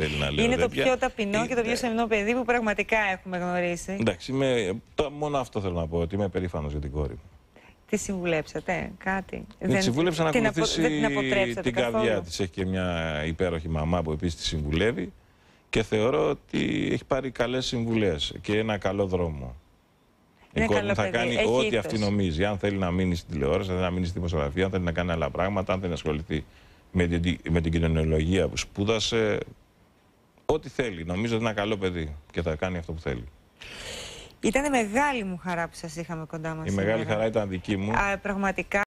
θέλει να Είναι το πιο ταπεινό και το πιο σεμινό παιδί που πραγματικά έχουμε γνωρίσει. Εντάξει, το, μόνο αυτό θέλω να πω, ότι είμαι περήφανος για την κόρη μου. Τη συμβουλέψατε κάτι. Τη ναι, δεν συμβούλεψα να την απο... την, την καρδιά της. Έχει και μια υπέροχη μαμά που επίσης τη συμβουλεύει και θεωρώ ότι έχει πάρει καλές συμβουλές και ένα καλό δρόμο. Είναι Η κόρη θα παιδί. κάνει ό,τι αυτή νομίζει. Αν θέλει να μείνει στην τηλεόραση, αν θέλει να μείνει στη δημοσιογραφία, αν θέλει να κάνει άλλα πράγματα, αν θέλει να ασχοληθεί με την, με την κοινωνιολογία που σπούδασε, Ό,τι θέλει. Νομίζω ότι είναι ένα καλό παιδί και θα κάνει αυτό που θέλει. Ήταν μεγάλη μου χαρά που σας είχαμε κοντά μας. Η μεγάλη χαρά ήταν δική μου. Α, πραγματικά.